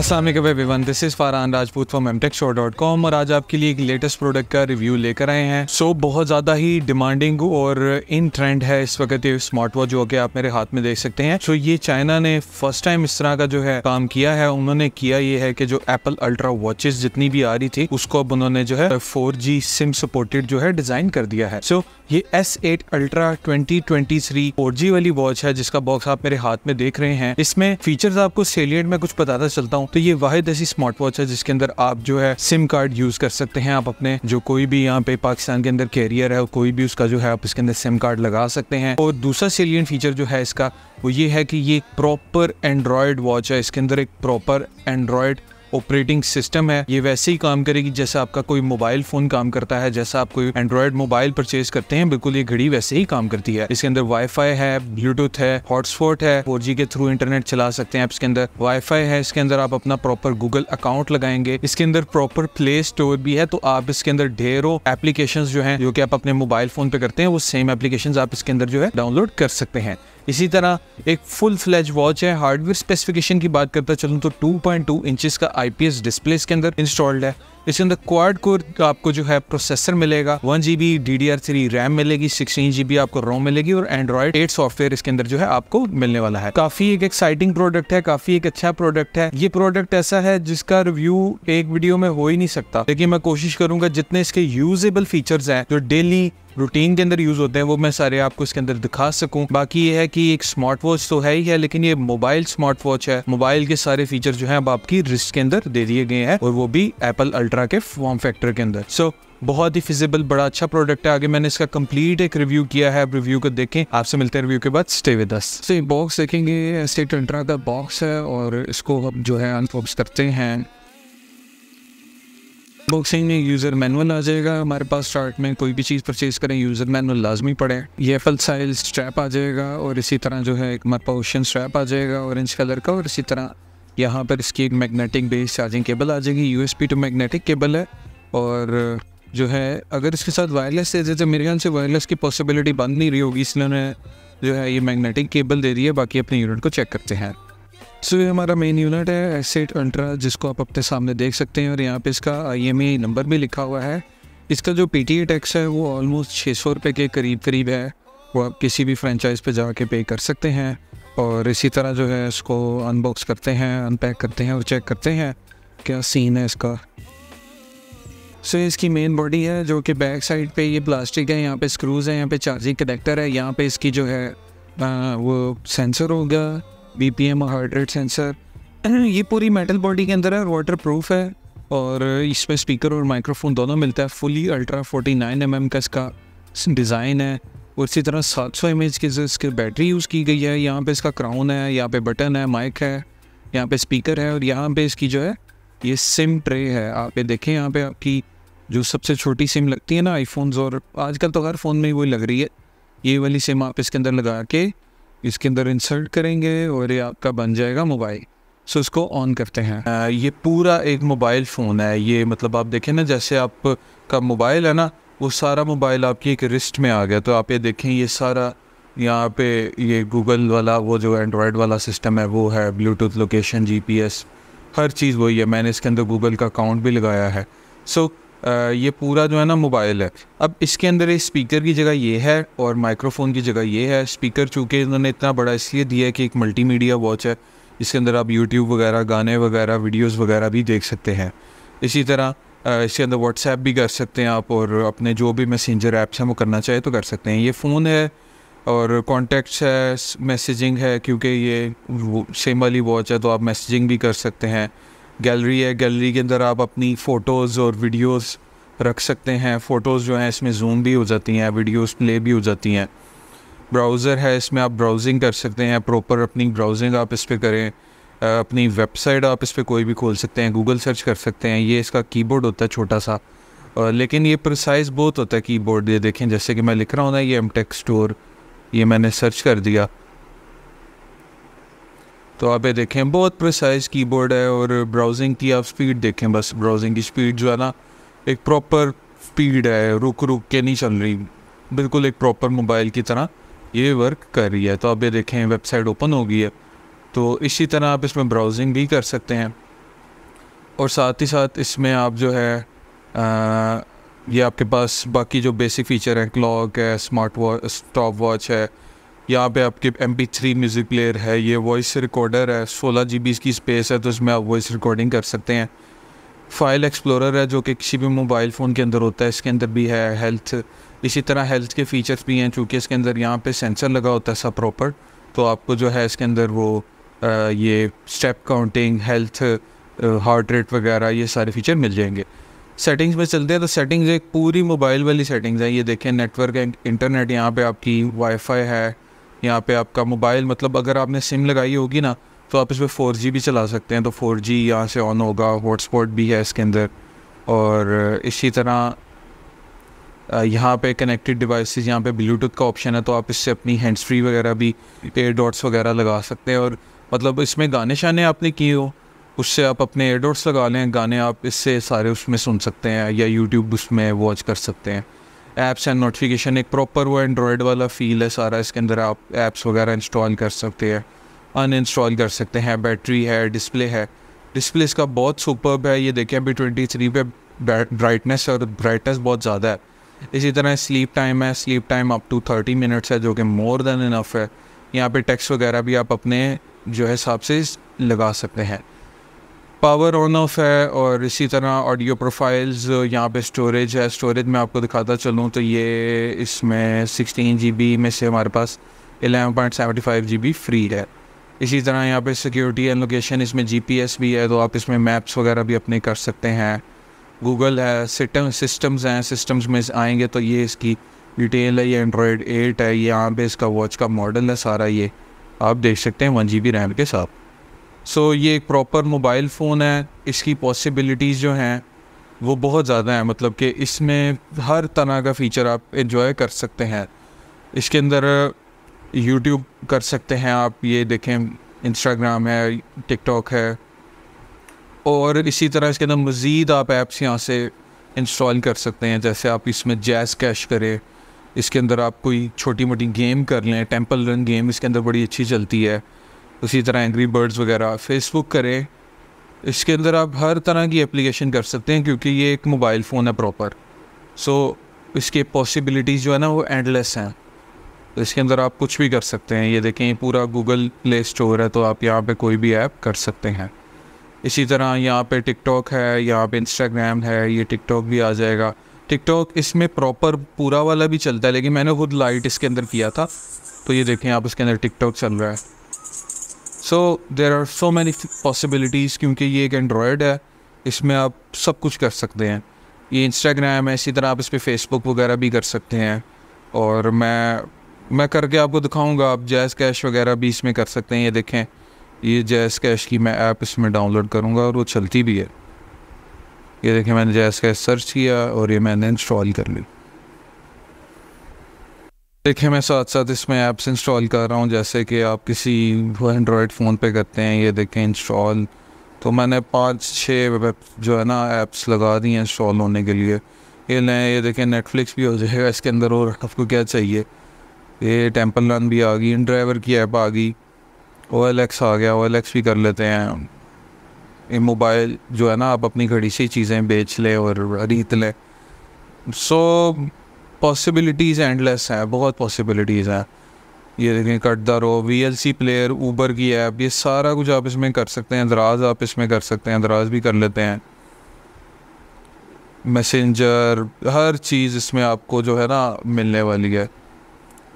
Aslam everyone this is Faran Rajput from MTech show dot com और आज आपके लिए एक लेटेस्ट प्रोडक्ट का रिव्यू लेकर आए हैं सो so, बहुत ज़्यादा ही डिमांडिंग और इन ट्रेंड है इस वक्त ये स्मार्ट वॉच जो कि आप मेरे हाथ में देख सकते हैं सो so, ये चाइना ने फर्स्ट टाइम इस तरह का जो है काम किया है उन्होंने किया ये है कि जो एप्पल अल्ट्रा वॉचेज जितनी भी आ रही थी उसको अब उन्होंने जो है फोर सिम सपोर्टेड जो है डिजाइन कर दिया है सो so, ये S eight ultra twenty twenty three four G वाली वॉच है जिसका बॉक्स आप मेरे हाथ में देख रहे हैं इसमें फीचर्स आपको सेलियड में कुछ बताता चलता हूँ तो ये वाहिद ऐसी स्मार्ट वॉच है जिसके अंदर आप जो है सिम कार्ड यूज कर सकते हैं आप अपने जो कोई भी यहाँ पे पाकिस्तान के अंदर कैरियर है कोई भी उसका जो है आप इसके अंदर सिम कार्ड लगा सकते हैं और दूसरा सेलियन फीचर जो है इसका वो ये है कि ये प्रॉपर एंड्रॉयड वॉच है इसके अंदर एक प्रॉपर एंड्रॉयड ऑपरेटिंग सिस्टम है ये वैसे ही काम करेगी जैसा आपका कोई मोबाइल फोन काम करता है जैसा आप कोई एंड्रॉयड मोबाइल परचेज करते हैं बिल्कुल ये घड़ी वैसे ही काम करती है इसके अंदर वाईफाई है ब्लूटूथ है हॉटस्पॉट है फोर के थ्रू इंटरनेट चला सकते हैं इसके अंदर वाईफाई है इसके अंदर आप अपना प्रॉपर गूगल अकाउंट लगाएंगे इसके अंदर प्रॉपर प्ले स्टोर भी है तो आप इसके अंदर ढेरों एप्लीकेशन जो है जो की आप अपने मोबाइल फोन पे करते हैं वो सेम एप्लीकेशन आप इसके अंदर जो है डाउनलोड कर सकते हैं इसी तरह एक फुल फ्लैज वॉच है हार्डवेयर स्पेसिफिकेशन की बात करता चलूँ तो 2.2 इंचेस का आईपीएस डिस्प्ले इसके अंदर इंस्टॉल्ड है इसके अंदर क्वाड को आपको जो है प्रोसेसर मिलेगा one G B D D R three RAM मिलेगी सिक्सटीन जी बी आपको रोम मिलेगी और एंड्रॉइड एट सॉफ्टवेयर इसके अंदर जो है आपको मिलने वाला है काफी एक एक्साइटिंग प्रोडक्ट है काफी एक अच्छा प्रोडक्ट है ये प्रोडक्ट ऐसा है जिसका रिव्यू एक वीडियो में हो ही नहीं सकता लेकिन मैं कोशिश करूंगा जितने इसके यूजेबल फीचर्स हैं जो डेली रूटीन के अंदर यूज होते हैं वो मैं सारे आपको इसके अंदर दिखा सकूं बाकी ये है कि एक स्मार्ट वॉच तो है ही है लेकिन ये मोबाइल स्मार्ट वॉच है मोबाइल के सारे फीचर जो है अब आपकी रिस्ट के अंदर दे दिए गए हैं और वो भी एप्पल अल्ट्रा तरह के फॉर्म फैक्टर के अंदर सो so, बहुत ही फिजिबल बड़ा अच्छा प्रोडक्ट है आगे मैंने इसका कंप्लीट एक रिव्यू किया है रिव्यू को देखें आपसे मिलते हैं रिव्यू के बाद स्टे विद अस सो ये बॉक्स देखेंगे स्टेट अल्ट्रा का बॉक्स है और इसको हम जो है अनबॉक्स करते हैं बॉक्सिंग में यूज़र मैनुअल आ जाएगा हमारे पास स्टार्ट में कोई भी चीज़ परचेज करें यूज़र मैनुअल लाजमी पड़े ये फल साइज स्ट्रैप आ जाएगा और इसी तरह जो है एक हमारे पास ओशन स्ट्रैप आ जाएगा ऑरेंज कलर का और इसी तरह यहाँ पर इसकी एक मैग्नेटिक बेस चार्जिंग केबल आ जाएगी U S B two magnetic cable है और uh, जो है अगर इसके साथ वायरलेस दे जैसे मेरे ख्याल से वायरलेस की पॉसिबिलिटी बंद नहीं रही होगी इसलिए उन्हें जो है ये मैग्नेटिक केबल दे दी है बाकी अपने यूनिट को चेक करते हैं सो so, ये हमारा मेन यूनिट है एसेट अल्ट्रा जिसको आप अपने सामने देख सकते हैं और यहाँ पे इसका आई नंबर भी लिखा हुआ है इसका जो पी टी टैक्स है वो ऑलमोस्ट छः सौ रुपये के करीब करीब है वो आप किसी भी फ्रेंचाइज पे जाके पे कर सकते हैं और इसी तरह जो है इसको अनबॉक्स करते हैं अनपैक करते हैं और चेक करते हैं क्या सीन है इसका सो so, इसकी मेन बॉडी है जो कि बैक साइड पे ये प्लास्टिक है यहाँ पे स्क्रूज़ है यहाँ पे चार्जिंग कनेक्टर है यहाँ पे इसकी जो है आ, वो सेंसर होगा B P M heart rate sensor ये पूरी मेटल बॉडी के अंदर है वाटर प्रूफ है और इसमें स्पीकर और माइक्रोफोन दोनों मिलता है fully ultra forty nine M M का इसका डिज़ाइन है और इसी तरह 700 एम एच की इसकी बैटरी यूज़ की गई है यहाँ पे इसका क्राउन है यहाँ पे बटन है माइक है यहाँ पे स्पीकर है और यहाँ पे इसकी जो है ये सिम ट्रे है आप ये देखें यहाँ पे आपकी जो सबसे छोटी सिम लगती है ना आईफोन्स और आजकल तो हर फ़ोन में वही लग रही है ये वाली सिम आप इसके अंदर लगा के इसके अंदर इंसर्ट करेंगे और ये आपका बन जाएगा मोबाइल सो इसको ऑन करते हैं आ, ये पूरा एक मोबाइल फ़ोन है ये मतलब आप देखें ना जैसे आपका मोबाइल है ना वो सारा मोबाइल आपकी एक रिस्ट में आ गया तो आप ये देखें ये सारा यहाँ पे ये गूगल वाला वो जो एंड्रॉयड वाला सिस्टम है वो है ब्लूटूथ लोकेशन जीपीएस हर चीज़ वही है मैंने इसके अंदर गूगल का अकाउंट भी लगाया है सो so, आ, ये पूरा जो है ना मोबाइल है अब इसके अंदर इस स्पीकर की जगह ये है और माइक्रोफोन की जगह ये है स्पीकर चूँकि इन्होंने इतना बड़ा इसलिए दिया है कि एक मल्टी वॉच है इसके अंदर आप यूट्यूब वगैरह गाने वगैरह वीडियोज़ वगैरह भी देख सकते हैं इसी तरह इसके अंदर व्हाट्सएप भी कर सकते हैं आप और अपने जो भी मैसेंजर ऐप्स हैं वो करना चाहे तो कर सकते हैं ये फ़ोन है और कॉन्टैक्ट्स है मैसेजिंग है क्योंकि ये सेम वाली वॉच है तो आप मैसेजिंग भी कर सकते हैं गैलरी है गैलरी के अंदर आप अपनी फ़ोटोज़ और वीडियोस रख सकते हैं फ़ोटोज़ जो हैं इसमें जूम भी हो जाती हैं वीडियोस प्ले भी हो जाती हैं ब्राउज़र है इसमें आप ब्राउजिंग कर सकते हैं प्रॉपर अपनी ब्राउजिंग आप इस पर करें अपनी वेबसाइट आप इस पर कोई भी खोल सकते हैं गूगल सर्च कर सकते हैं ये इसका कीबोर्ड होता है छोटा सा और लेकिन ये प्रिसाइज बहुत होता है कीबोर्ड ये देखें जैसे कि मैं लिख रहा हूँ ना ये एम टेक स्टोर ये मैंने सर्च कर दिया तो आप ये देखें बहुत प्रिसाइज कीबोर्ड है और ब्राउजिंग की आप स्पीड देखें बस ब्राउजिंग की स्पीड जो है ना एक प्रॉपर स्पीड है रुक रुक के नहीं चल रही बिल्कुल एक प्रॉपर मोबाइल की तरह ये वर्क कर रही है तो आप ये देखें वेबसाइट ओपन हो गई है तो इसी तरह आप इसमें ब्राउजिंग भी कर सकते हैं और साथ ही साथ इसमें आप जो है आ, ये आपके पास बाकी जो बेसिक फ़ीचर हैं क्लॉक है स्मार्ट वॉच स्टॉप वॉच है यहाँ पे आपके M P three music player है ये वॉइस रिकॉर्डर है सोलह जी बी इसकी स्पेस है तो इसमें आप वॉइस रिकॉर्डिंग कर सकते हैं फाइल एक्सप्लोरर है जो कि किसी भी मोबाइल फ़ोन के अंदर होता है इसके अंदर भी है हेल्थ इसी तरह हेल्थ के फीचर्स भी हैं चूँकि इसके अंदर यहाँ पे सेंसर लगा होता है सब प्रॉपर तो आपको जो है इसके अंदर वो ये step counting health heart rate वगैरह ये सारे फीचर मिल जाएंगे सेटिंग्स में चलते हैं तो सेटिंग्स एक पूरी मोबाइल वाली सेटिंग्स हैं ये देखें नेटवर्क एंड इंटरनेट यहाँ पे आपकी वाईफाई है यहाँ पे आपका मोबाइल मतलब अगर आपने सिम लगाई होगी ना तो आप इसमें फ़ोर जी भी चला सकते हैं तो फ़ोर जी यहाँ से ऑन होगा हॉटस्पॉट भी है इसके अंदर और इसी तरह यहाँ पे कनेक्टेड डिवाइस यहाँ पे ब्लूटूथ का ऑप्शन है तो आप इससे अपनी हैंड्स फ्री वगैरह भी एयर डॉट्स वगैरह लगा सकते हैं और मतलब इसमें गाने शाने आपने किए हो उससे आप अपने एयरडोर्स लगा लें गाने आप इससे सारे उसमें सुन सकते हैं या यूट्यूब उसमें वॉच कर सकते हैं ऐप्स एंड नोटिफिकेशन एक प्रॉपर वो एंड्रॉयड वाला फील है सारा इसके अंदर आप ऐप्स वगैरह इंस्टॉल कर सकते हैं अन इंस्टॉल कर सकते हैं बैटरी है डिस्प्ले है डिस्प्ले इसका बहुत सुपर है ये देखें अभी ट्वेंटी थ्री पे ब्राइटनेस और ब्राइटनेस बहुत ज़्यादा है इसी तरह स्लीप टाइम है sleep time up to thirty minutes है जो कि मोर देन इनफ है यहाँ पे टेक्स्ट वगैरह भी आप अपने जो है से लगा सकते हैं पावर ऑन ऑफ है और इसी तरह ऑडियो प्रोफाइल्स यहाँ पे स्टोरेज है स्टोरेज में आपको दिखाता चलूँ तो ये इसमें सिक्सटीन जी में से हमारे पास eleven point seventy GB free फ्री है इसी तरह यहाँ पे सिक्योरिटी एंड लोकेशन इसमें जीपीएस भी है तो आप इसमें मैप्स वगैरह भी अपने कर सकते हैं गूगल है सिस्टम सिस्टम्स हैं सिस्टम्स में आएंगे तो ये इसकी डिटेल है ये एंड्रॉयड एट है यहाँ पे इसका वॉच का मॉडल है सारा ये आप देख सकते हैं वन जी बी रैम के साथ सो so, ये एक प्रॉपर मोबाइल फ़ोन है इसकी पॉसिबिलिटीज़ जो हैं वो बहुत ज़्यादा हैं मतलब कि इसमें हर तरह का फ़ीचर आप इन्जॉय कर सकते हैं इसके अंदर यूट्यूब कर सकते हैं आप ये देखें इंस्टाग्राम है टिकटॉक है और इसी तरह इसके अंदर मज़ीद आप ऐप्स यहाँ से इंस्टॉल कर सकते हैं जैसे आप इसमें जैज़ कैश करें इसके अंदर आप कोई छोटी मोटी गेम कर लें टेम्पल रन गेम इसके अंदर बड़ी अच्छी चलती है उसी तरह एंग्री बर्ड्स वगैरह फेसबुक करें इसके अंदर आप हर तरह की एप्लीकेशन कर सकते हैं क्योंकि ये एक मोबाइल फ़ोन है प्रॉपर सो so, इसके पॉसिबिलिटीज़ जो है ना वो एंडलेस हैं तो इसके अंदर आप कुछ भी कर सकते हैं ये देखें पूरा गूगल प्ले स्टोर है तो आप यहाँ पे कोई भी ऐप कर सकते हैं इसी तरह यहाँ पे टिकटॉक है यहाँ पे इंस्टाग्राम है ये टिकटॉक भी आ जाएगा टिकटॉक इसमें प्रॉपर पूरा वाला भी चलता है लेकिन मैंने खुद लाइट इसके अंदर किया था तो ये देखें आप इसके अंदर टिकटॉक चल रहा है so there are so many possibilities क्योंकि ये एक एंड्रॉयड है इसमें आप सब कुछ कर सकते हैं ये इंस्टाग्राम है इसी तरह आप इस पर फेसबुक वगैरह भी कर सकते हैं और मैं मैं करके आपको दिखाऊंगा आप जैज़ कैश वगैरह भी इसमें कर सकते हैं ये देखें ये जैज़ कैश की मैं ऐप इसमें डाउनलोड करूँगा और वो चलती भी है ये देखिए मैंने जैस का सर्च किया और ये मैंने इंस्टॉल कर ली देखिए मैं साथ साथ इसमें ऐप्स इंस्टॉल कर रहा हूँ जैसे कि आप किसी एंड्रॉयड फ़ोन पे करते हैं ये देखें इंस्टॉल तो मैंने पाँच छः जो है ना ऐप्स लगा दी हैं इंस्टॉल होने के लिए ये नए ये देखें नेटफ्लिक्स भी हो जाएगा इसके अंदर और आपको क्या चाहिए ये टेम्पल रन भी आ गई ड्राइवर की ऐप आ गई ओ एल एक्स आ गया ओ एल एक्स भी कर लेते हैं मोबाइल जो है ना आप अपनी घड़ी से चीज़ें बेच लें और खरीद लें सो पॉसिबिलिटीज़ एंडलेस हैं बहुत पॉसिबिलिटीज़ हैं ये देखें कटदर हो V L C player Uber की ऐप ये सारा कुछ आप इसमें कर सकते हैं दराज आप इसमें कर सकते हैं दराज भी कर लेते हैं मैसेंजर हर चीज़ इसमें आपको जो है ना मिलने वाली है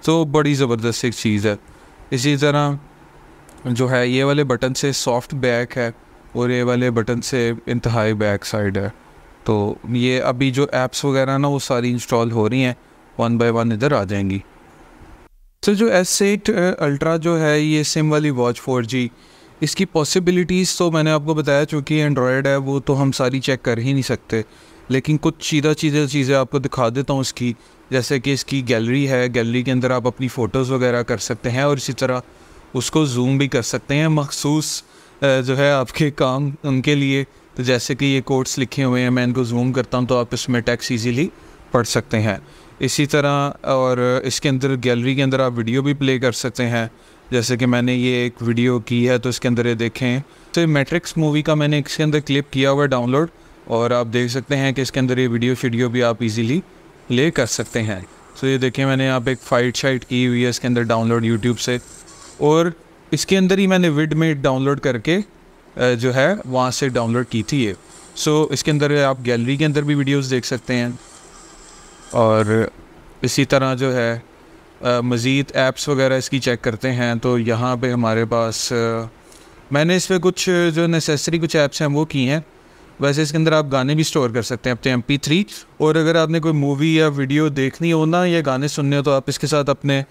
तो बड़ी ज़बरदस्त एक चीज़ है इसी तरह जो है ये वाले बटन से सॉफ्ट बैक है और ये वाले बटन से इंतहाई बैक साइड है तो ये अभी जो एप्स वगैरह ना वो सारी इंस्टॉल हो रही हैं वन बाय वन इधर आ जाएंगी तो जो एस एट अल्ट्रा जो है ये सिम वाली वॉच फोर जी इसकी पॉसिबिलिटीज़ तो मैंने आपको बताया चूँकि एंड्रॉयड है वो तो हम सारी चेक कर ही नहीं सकते लेकिन कुछ सीधा चीज़ें चीज़ें आपको दिखा देता हूँ इसकी जैसे कि इसकी गैलरी है गैलरी के अंदर आप अपनी फ़ोटोज़ वगैरह कर सकते हैं और इसी तरह उसको जूम भी कर सकते हैं मखसूस जो है आपके काम उनके लिए तो जैसे कि ये कोड्स लिखे हुए हैं मैं इनको जूम करता हूँ तो आप इसमें टैक्स ईजीली पढ़ सकते हैं इसी तरह और इसके अंदर गैलरी के अंदर आप वीडियो भी प्ले कर सकते हैं जैसे कि मैंने ये एक वीडियो की है तो इसके अंदर ये देखें तो मैट्रिक्स मूवी का मैंने इसके अंदर क्लिप किया हुआ है डाउनलोड और आप देख सकते हैं कि इसके अंदर ये वीडियो शीडियो भी आप इजीली प्ले कर सकते हैं तो ये देखें मैंने यहाँ पे एक फाइट शाइट की हुई है इसके अंदर डाउनलोड यूट्यूब से और इसके अंदर ही मैंने विड में डाउनलोड करके जो है वहाँ से डाउनलोड की थी ये सो so, इसके अंदर आप गैलरी के अंदर भी वीडियोस देख सकते हैं और इसी तरह जो है मज़ीद ऐप्स वगैरह इसकी चेक करते हैं तो यहाँ पे हमारे पास मैंने इस पर कुछ जो नेसेसरी कुछ ऐप्स हैं वो की हैं वैसे इसके अंदर आप गाने भी स्टोर कर सकते हैं अपने एम पी थ्री और अगर आपने कोई मूवी या वीडियो देखनी हो ना या गाने सुनने हो तो आप इसके साथ अपने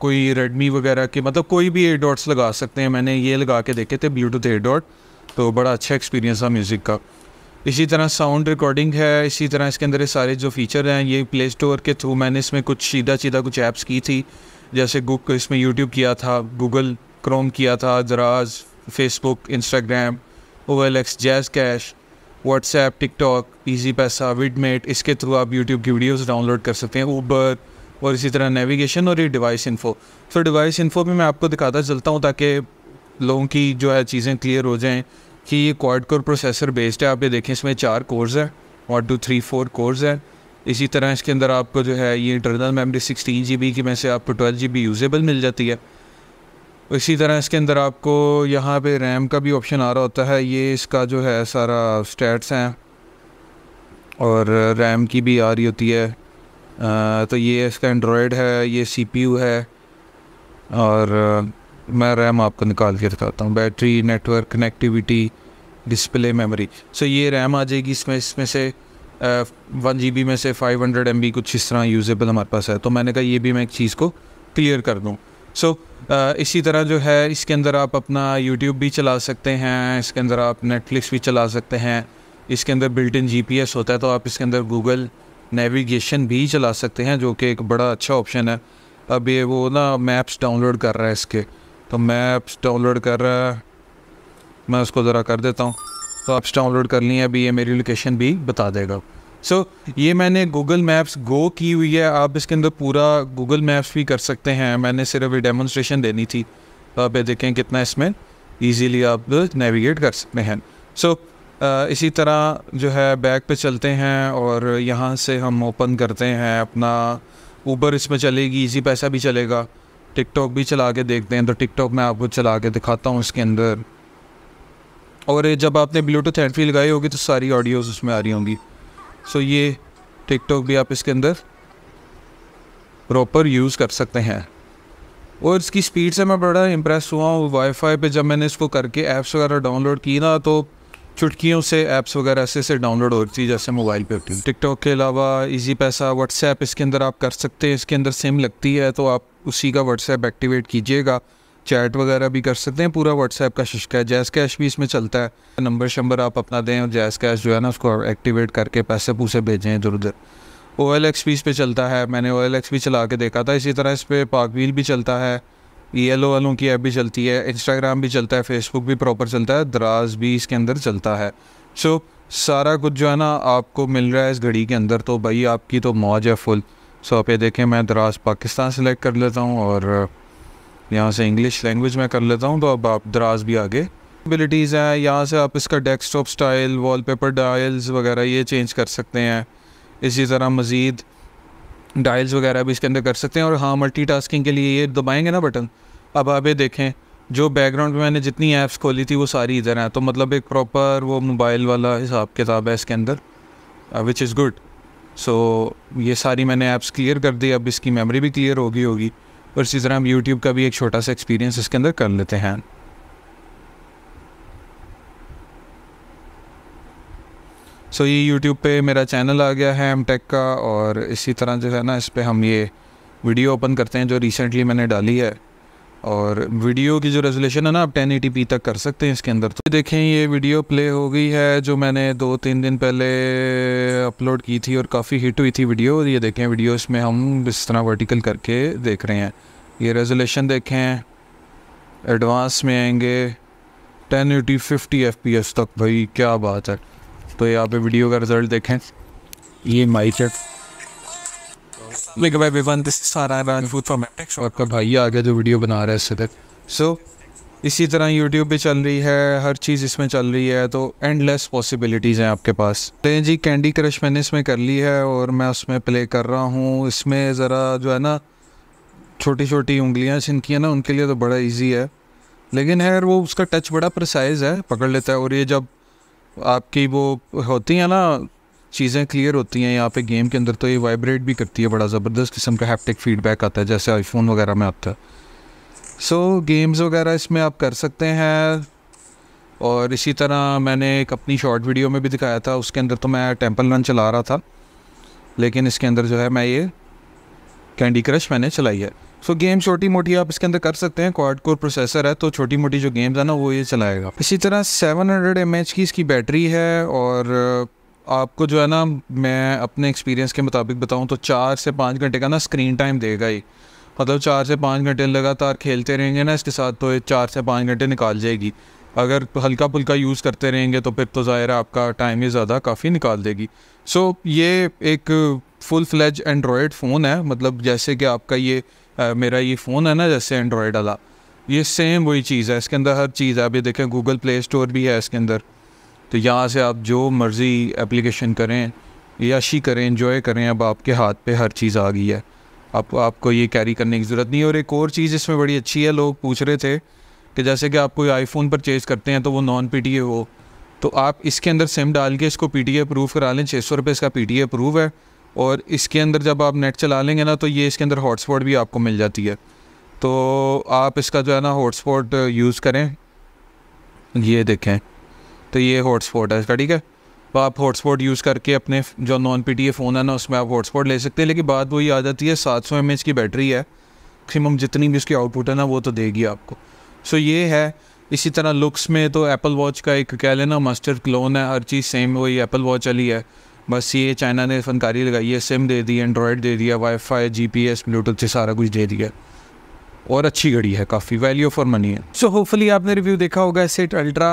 कोई रेडमी वगैरह के मतलब कोई भी एयर डॉट्स लगा सकते हैं मैंने ये लगा के देखे थे ब्लूटूथ एयर डॉट तो बड़ा अच्छा एक्सपीरियंस था म्यूज़िक का इसी तरह साउंड रिकॉर्डिंग है इसी तरह इसके अंदर सारे जो फीचर हैं ये प्ले स्टोर के थ्रू मैंने इसमें कुछ सीधा सीधा कुछ ऐप्स की थी जैसे गुक इसमें यूट्यूब किया था गूगल क्रोम किया था Daraz Facebook Instagram O L X JazzCash WhatsApp TikTok Easypaisa Vidmate इसके थ्रू आप यूट्यूब की वीडियोज़ डाउनलोड कर सकते हैं ऊबर और इसी तरह नेविगेशन और ये device info so device info भी मैं आपको दिखाता चलता हूँ ताकि लोगों की जो है चीज़ें क्लियर हो जाएँ कि ये क्वाड कोर प्रोसेसर बेस्ड है आप ये देखें इसमें चार कोर्स है one two three four cores है इसी तरह इसके अंदर आपको जो है ये इंटरनल मेमोरी सिक्सटीन जी बी की में से आपको ट्वेल्व जी बी यूजेबल मिल जाती है इसी तरह इसके अंदर आपको यहाँ पे रैम का भी ऑप्शन आ रहा होता है ये इसका जो है सारा स्टैट्स हैं और रैम की भी आ रही होती है तो ये इसका एंड्रॉयड है ये सीपीयू है और मैं रैम आपको निकाल के दिखाता हूँ battery network connectivity display memory so ये रैम आ जाएगी इसमें इसमें से वन जी बी में से फाइव हंड्रेड एम बी कुछ इस तरह यूजेबल हमारे पास है तो मैंने कहा ये भी मैं एक चीज़ को क्लियर कर दूँ सो so, इसी तरह जो है इसके अंदर आप अपना यूट्यूब भी चला सकते हैं इसके अंदर आप नेटफ्लिक्स भी चला सकते हैं इसके अंदर built in G P S होता है तो आप इसके अंदर गूगल नेविगेशन भी चला सकते हैं जो कि एक बड़ा अच्छा ऑप्शन है अब ये वो ना मैप्स डाउनलोड कर रहा है इसके तो मैप्स डाउनलोड कर रहा है मैं उसको ज़रा कर देता हूँ तो ऐप्स डाउनलोड कर लिए अभी ये मेरी लोकेशन भी बता देगा सो so, ये मैंने गूगल मैप्स गो की हुई है आप इसके अंदर पूरा गूगल मैप्स भी कर सकते हैं मैंने सिर्फ ये डेमोन्स्ट्रेशन देनी थी तो आप ये देखें कितना इसमें ईजीली आप नेविगेट कर सकते हैं सो so, इसी तरह जो है बैग पे चलते हैं और यहाँ से हम ओपन करते हैं अपना ऊबर इसमें चलेगी इजी पैसा भी चलेगा टिकटॉक भी चला के देखते हैं तो टिकटॉक मैं आपको चला के दिखाता हूँ इसके अंदर और जब आपने ब्लूटूथ हेडफी लगाई होगी तो सारी ऑडियोज़ उसमें आ रही होंगी सो ये टिकटॉक भी आप इसके अंदर प्रॉपर यूज़ कर सकते हैं और इसकी स्पीड से मैं बड़ा इम्प्रेस हुआ हूँ वाईफाई पे जब मैंने इसको करके ऐप्स वगैरह डाउनलोड की ना तो चुटकियों से ऐप्स वगैरह ऐसे से डाउनलोड हो रही जैसे मोबाइल पे होती है टिकटॉक के अलावा इजी पैसा व्हाट्सएप इसके अंदर आप कर सकते हैं इसके अंदर सिम लगती है तो आप उसी का व्हाट्सएप एक्टिवेट कीजिएगा चैट वगैरह भी कर सकते हैं पूरा व्हाट्सएप का शिशक है जैस कैश भी इसमें चलता है नंबर शंबर आप अपना दें और जैस कैश जो है ना उसको एक्टिवेट करके पैसे पूसे भेजें इधर उधर ओ एल एक्स भी इस पर चलता है मैंने ओ एल एक्स भी चला के देखा था इसी तरह इस पर पाकवील भी चलता है येलो वालों की ऐप भी चलती है इंस्टाग्राम भी चलता है फेसबुक भी प्रॉपर चलता है दराज भी इसके अंदर चलता है सो so, सारा कुछ जो है ना आपको मिल रहा है इस घड़ी के अंदर तो भाई आपकी तो मौज है फुल सो आप ये देखें मैं दराज पाकिस्तान सेलेक्ट कर लेता हूँ और यहाँ से इंग्लिश लैंग्वेज में कर लेता हूँ तो अब आप दराज भी आगे एबिलिटीज़ हैं यहाँ से आप इसका डेस्कटॉप स्टाइल वॉलपेपर डायल्स वगैरह ये चेंज कर सकते हैं इसी तरह मज़ीद डायल्स वगैरह भी इसके अंदर कर सकते हैं और हाँ मल्टीटास्किंग के लिए ये दबाएंगे ना बटन अब आप ये देखें जो बैकग्राउंड में मैंने जितनी ऐप्स खोली थी वो सारी इधर हैं तो मतलब एक प्रॉपर वो मोबाइल वाला हिसाब किताब है इसके अंदर विच इज़ गुड सो ये सारी मैंने ऐप्स क्लियर कर दी अब इसकी मेमोरी भी क्लियर होगी होगी और इसी तरह हम यूट्यूब का भी एक छोटा सा एक्सपीरियंस इसके अंदर कर लेते हैं सो ये यूट्यूब पे मेरा चैनल आ गया है एम टेक का और इसी तरह जो है ना इस पर हम ये वीडियो ओपन करते हैं जो रिसेंटली मैंने डाली है और वीडियो की जो रेजोल्यूशन है ना आप टेन पी तक कर सकते हैं इसके अंदर तो देखें ये वीडियो प्ले हो गई है जो मैंने दो तीन दिन पहले अपलोड की थी और काफ़ी हिट हुई थी वीडियो और ये देखें वीडियो इसमें हम इस तरह वर्टिकल करके देख रहे हैं ये रेजोल्यूशन देखें एडवांस में आएंगे टेन एटी फिफ्टी एफ तक भाई क्या बात है तो यहाँ पे वीडियो का रिजल्ट देखें ये माइक है Like everyone, this is Sara Ranjput from आपका भाई आ गया जो वीडियो बना रहा है इससे तक सो so, इसी तरह यूट्यूब पे चल रही है हर चीज़ इसमें चल रही है तो एंडलेस पॉसिबिलिटीज़ हैं आपके पास तो जी कैंडी क्रश मैंने इसमें कर ली है और मैं उसमें प्ले कर रहा हूँ इसमें ज़रा जो है ना छोटी छोटी उंगलियाँ हैं ना उनके लिए तो बड़ा ईजी है लेकिन है वो उसका टच बड़ा प्रसाइज है पकड़ लेता है और ये जब आपकी वो होती हैं ना चीज़ें क्लियर होती हैं यहाँ पे गेम के अंदर तो ये वाइब्रेट भी करती है बड़ा ज़बरदस्त किस्म का हैप्टिक फीडबैक आता है जैसे आईफोन वगैरह में आता है सो गेम्स वगैरह इसमें आप कर सकते हैं और इसी तरह मैंने एक अपनी शॉर्ट वीडियो में भी दिखाया था उसके अंदर तो मैं टेम्पल रन चला रहा था लेकिन इसके अंदर जो है मैं ये कैंडी क्रश मैंने चलाई है सो गेम छोटी मोटी आप इसके अंदर कर सकते हैं क्वाड कोर प्रोसेसर है तो छोटी मोटी जो गेम्स है ना वो ये चलाएगा इसी तरह 700 हंड्रेड की इसकी बैटरी है और uh, आपको जो है ना मैं अपने एक्सपीरियंस के मुताबिक बताऊँ तो चार से पाँच घंटे का ना स्क्रीन टाइम देगा ही मतलब चार से पाँच घंटे लगातार खेलते रहेंगे ना इसके साथ तो ये चार से पाँच घंटे निकाल जाएगी अगर हल्का फुल्का यूज़ करते रहेंगे तो फिर तो ज़ाहिर आपका टाइम ही ज़्यादा काफ़ी निकाल देगी सो so, ये एक फुल फ्लैज एंड्रॉयड फ़ोन है मतलब जैसे कि आपका ये मेरा ये फ़ोन है ना जैसे एंड्रॉयड वाला ये सेम वही चीज़ है इसके अंदर हर चीज़ है आप ये देखें गूगल प्ले स्टोर भी है इसके अंदर तो यहाँ से आप जो मर्ज़ी एप्लीकेशन करें याशी करें इंजॉय करें अब आपके हाथ पे हर चीज़ आ गई है आप आपको ये कैरी करने की ज़रूरत नहीं और एक और चीज़ इसमें बड़ी अच्छी है लोग पूछ रहे थे कि जैसे कि आप कोई आईफोन परचेज़ करते हैं तो वो नॉन पी हो तो आप इसके अंदर सिम डाल के इसको पी टी अप्रूव करा लें छः सौ रुपये इसका पी टी अप्रूव है और इसके अंदर जब आप नेट चला लेंगे ना तो ये इसके अंदर हॉटस्पॉट भी आपको मिल जाती है तो आप इसका जो है ना हॉटस्पॉट यूज़ करें ये देखें तो ये हॉटस्पॉट है इसका ठीक है तो आप हॉटस्पॉट यूज़ करके अपने जो नॉन पी फ़ोन है ना उसमें आप हॉटस्पॉट ले सकते हैं लेकिन बात वही आ जाती है सात सौ एम की बैटरी है मैक्सिमम जितनी भी उसकी आउटपुट है ना वो तो देगी आपको सो ये है इसी तरह लुक्स में तो एप्पल वॉच का एक कह लेना मास्टर क्लोन है हर चीज़ सेम वही एप्पल वॉच वाली है बस ये चाइना ने फनकारी लगाई है सिम दे दी एंड्रॉयड दे दिया वाईफाई जीपीएस ब्लूटूथ से सारा कुछ दे दिया और अच्छी घड़ी है काफ़ी वैल्यू फॉर मनी है सो so, होपफुली आपने रिव्यू देखा होगा सेट अल्ट्रा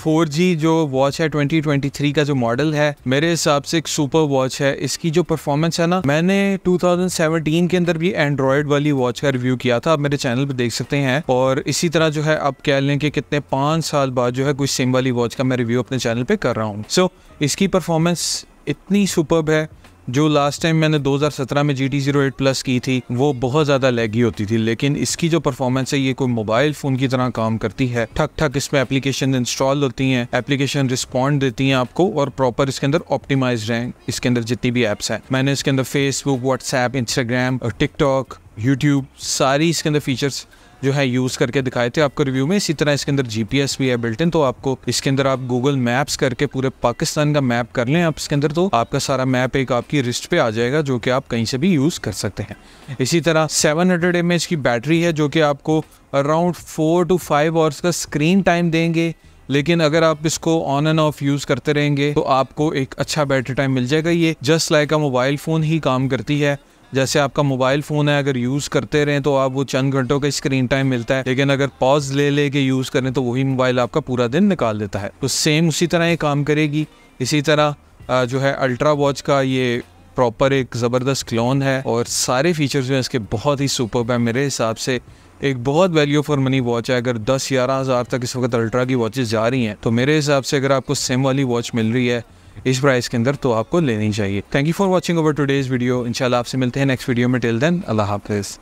4G जो वॉच है 2023 का जो मॉडल है मेरे हिसाब से एक सुपर वॉच है इसकी जो परफॉर्मेंस है ना मैंने 2017 के अंदर भी एंड्रॉयड वाली वॉच का रिव्यू किया था आप मेरे चैनल पर देख सकते हैं और इसी तरह जो है आप कह लें कि कितने पाँच साल बाद जो है कुछ सिम वाली वॉच का मैं रिव्यू अपने चैनल पर कर रहा हूँ सो so, इसकी परफॉर्मेंस इतनी सुपर्ब है जो लास्ट टाइम मैंने 2017 में G T zero eight plus की थी वो बहुत ज़्यादा लैगी होती थी लेकिन इसकी जो परफॉर्मेंस है ये कोई मोबाइल फ़ोन की तरह काम करती है ठक ठक इसमें एप्लीकेशन इंस्टॉल होती हैं एप्लीकेशन रिस्पॉन्ड देती हैं आपको और प्रॉपर इसके अंदर ऑप्टिमाइज हैं इसके अंदर जितनी भी ऐप्स हैं मैंने इसके अंदर Facebook WhatsApp Instagram TikTok YouTube सारी इसके अंदर फीचर्स जो है यूज़ करके दिखाए थे आपको रिव्यू में इसी तरह इसके अंदर जी भी है बिल्ट इन तो आपको इसके अंदर आप गूगल मैप्स करके पूरे पाकिस्तान का मैप कर लें आप इसके अंदर तो आपका सारा मैप एक आपकी रिस्ट पे आ जाएगा जो कि आप कहीं से भी यूज़ कर सकते हैं इसी तरह सेवन हंड्रेड की बैटरी है जो कि आपको around four two five hours का स्क्रीन टाइम देंगे लेकिन अगर आप इसको ऑन एंड ऑफ यूज करते रहेंगे तो आपको एक अच्छा बैटरी टाइम मिल जाएगा ये just like a mobile phone ही काम करती है जैसे आपका मोबाइल फ़ोन है अगर यूज़ करते रहें तो आप वो चंद घंटों का स्क्रीन टाइम मिलता है लेकिन अगर पॉज ले ले के यूज़ करें तो वही मोबाइल आपका पूरा दिन निकाल देता है तो सेम उसी तरह ये काम करेगी इसी तरह जो है अल्ट्रा वॉच का ये प्रॉपर एक ज़बरदस्त क्लोन है और सारे फीचर्स जो हैं इसके बहुत ही सुपर है मेरे हिसाब से एक बहुत वैल्यू फॉर मनी वॉच है अगर दस ग्यारह हज़ार तक इस वक्त अल्ट्रा की वॉचेज़ जा रही हैं तो मेरे हिसाब से अगर आपको सिम वाली वॉच मिल रही है इस प्राइस के अंदर तो आपको लेनी चाहिए thank you for watching over today's video इनशाला आपसे मिलते हैं नेक्स्ट वीडियो में टिल देन अल्लाह हाफिज़